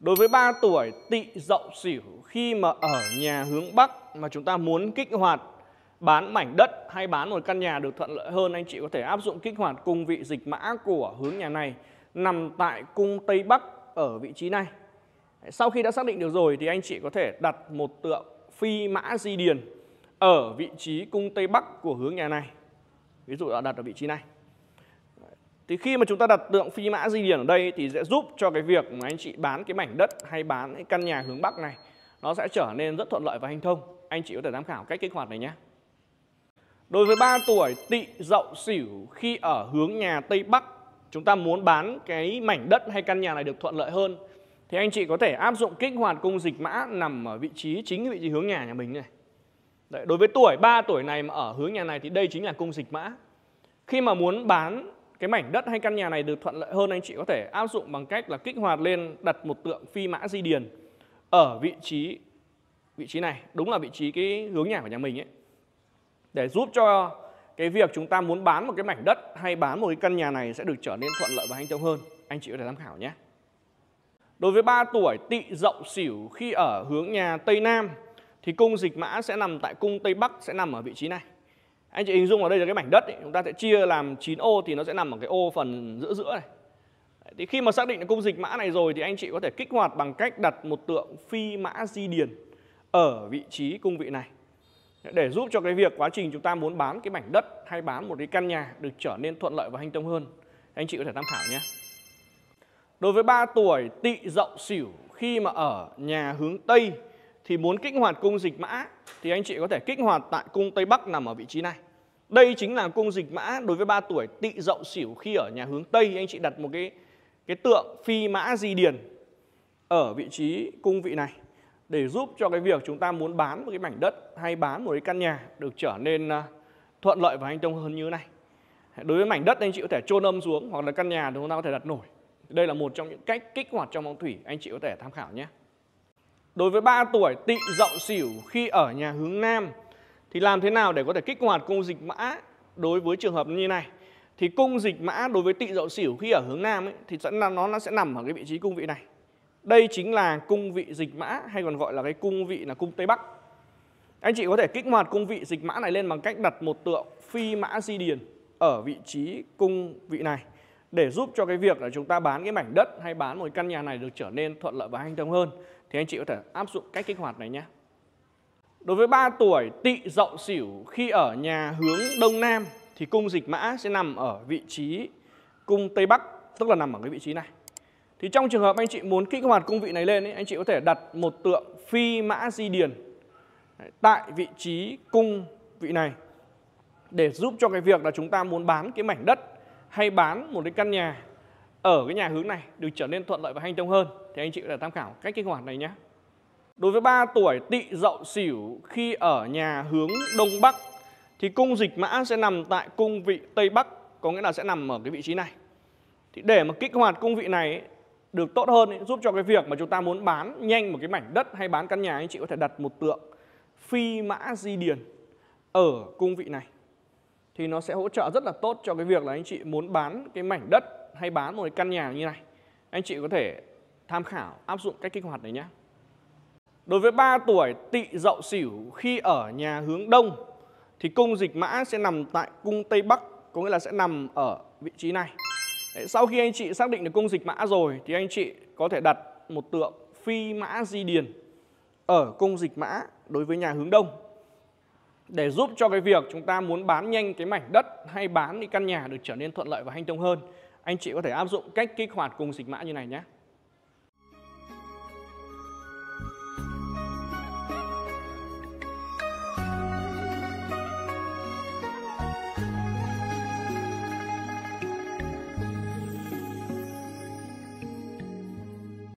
Đối với 3 tuổi tị dậu sửu khi mà ở nhà hướng Bắc mà chúng ta muốn kích hoạt bán mảnh đất hay bán một căn nhà được thuận lợi hơn anh chị có thể áp dụng kích hoạt cung vị dịch mã của hướng nhà này nằm tại cung Tây Bắc ở vị trí này. Sau khi đã xác định được rồi thì anh chị có thể đặt một tượng phi mã di điền ở vị trí cung Tây Bắc của hướng nhà này. Ví dụ là đặt ở vị trí này thì khi mà chúng ta đặt tượng phi mã di điển ở đây thì sẽ giúp cho cái việc mà anh chị bán cái mảnh đất hay bán cái căn nhà hướng bắc này nó sẽ trở nên rất thuận lợi và hanh thông anh chị có thể tham khảo cách kích hoạt này nhé đối với 3 tuổi tỵ dậu sửu khi ở hướng nhà tây bắc chúng ta muốn bán cái mảnh đất hay căn nhà này được thuận lợi hơn thì anh chị có thể áp dụng kích hoạt cung dịch mã nằm ở vị trí chính vị trí hướng nhà nhà mình này Đấy, đối với tuổi 3 tuổi này mà ở hướng nhà này thì đây chính là cung dịch mã khi mà muốn bán cái mảnh đất hay căn nhà này được thuận lợi hơn anh chị có thể áp dụng bằng cách là kích hoạt lên đặt một tượng phi mã di điền ở vị trí vị trí này đúng là vị trí cái hướng nhà của nhà mình ấy để giúp cho cái việc chúng ta muốn bán một cái mảnh đất hay bán một cái căn nhà này sẽ được trở nên thuận lợi và hanh thông hơn anh chị có thể tham khảo nhé đối với 3 tuổi tị dậu xỉu khi ở hướng nhà tây nam thì cung dịch mã sẽ nằm tại cung tây bắc sẽ nằm ở vị trí này anh chị hình dung ở đây là cái mảnh đất ấy, chúng ta sẽ chia làm 9 ô thì nó sẽ nằm ở cái ô phần giữa giữa này thì khi mà xác định cung dịch mã này rồi thì anh chị có thể kích hoạt bằng cách đặt một tượng phi mã di điền ở vị trí cung vị này để giúp cho cái việc quá trình chúng ta muốn bán cái mảnh đất hay bán một cái căn nhà được trở nên thuận lợi và hanh thông hơn anh chị có thể tham khảo nhé đối với 3 tuổi tị dậu xỉu khi mà ở nhà hướng Tây thì muốn kích hoạt cung dịch mã thì anh chị có thể kích hoạt tại cung Tây Bắc nằm ở vị trí này. Đây chính là cung dịch mã đối với 3 tuổi tị dậu xỉu khi ở nhà hướng Tây anh chị đặt một cái cái tượng phi mã di điền ở vị trí cung vị này để giúp cho cái việc chúng ta muốn bán một cái mảnh đất hay bán một cái căn nhà được trở nên à, thuận lợi và anh thông hơn như này. Đối với mảnh đất anh chị có thể chôn âm xuống hoặc là căn nhà chúng ta có thể đặt nổi. Đây là một trong những cách kích hoạt trong phong thủy anh chị có thể tham khảo nhé. Đối với 3 tuổi tị dậu xỉu khi ở nhà hướng Nam thì làm thế nào để có thể kích hoạt cung dịch mã đối với trường hợp như này? Thì cung dịch mã đối với tị dậu xỉu khi ở hướng Nam ấy, thì là nó, nó sẽ nằm ở cái vị trí cung vị này. Đây chính là cung vị dịch mã hay còn gọi là cái cung vị là cung Tây Bắc. Anh chị có thể kích hoạt cung vị dịch mã này lên bằng cách đặt một tượng phi mã di điền ở vị trí cung vị này để giúp cho cái việc là chúng ta bán cái mảnh đất hay bán một căn nhà này được trở nên thuận lợi và hanh thông hơn thì anh chị có thể áp dụng cách kích hoạt này nhé. Đối với 3 tuổi tỵ dậu sửu khi ở nhà hướng đông nam thì cung dịch mã sẽ nằm ở vị trí cung tây bắc tức là nằm ở cái vị trí này. Thì trong trường hợp anh chị muốn kích hoạt cung vị này lên ấy, anh chị có thể đặt một tượng phi mã di điền tại vị trí cung vị này để giúp cho cái việc là chúng ta muốn bán cái mảnh đất hay bán một cái căn nhà ở cái nhà hướng này được trở nên thuận lợi và hành thông hơn thì anh chị có thể tham khảo cách kích hoạt này nhé. Đối với 3 tuổi tỵ dậu sửu khi ở nhà hướng đông bắc thì cung dịch mã sẽ nằm tại cung vị tây bắc có nghĩa là sẽ nằm ở cái vị trí này. Thì để mà kích hoạt cung vị này được tốt hơn giúp cho cái việc mà chúng ta muốn bán nhanh một cái mảnh đất hay bán căn nhà anh chị có thể đặt một tượng phi mã di điền ở cung vị này thì nó sẽ hỗ trợ rất là tốt cho cái việc là anh chị muốn bán cái mảnh đất hay bán một cái căn nhà như này. Anh chị có thể tham khảo áp dụng cách kích hoạt này nhé. Đối với 3 tuổi tỵ dậu sửu khi ở nhà hướng đông thì cung dịch mã sẽ nằm tại cung Tây Bắc, có nghĩa là sẽ nằm ở vị trí này. Đấy, sau khi anh chị xác định được cung dịch mã rồi thì anh chị có thể đặt một tượng phi mã di điền ở cung dịch mã đối với nhà hướng đông để giúp cho cái việc chúng ta muốn bán nhanh cái mảnh đất hay bán cái căn nhà được trở nên thuận lợi và hanh thông hơn anh chị có thể áp dụng cách kích hoạt cùng dịch mã như này nhé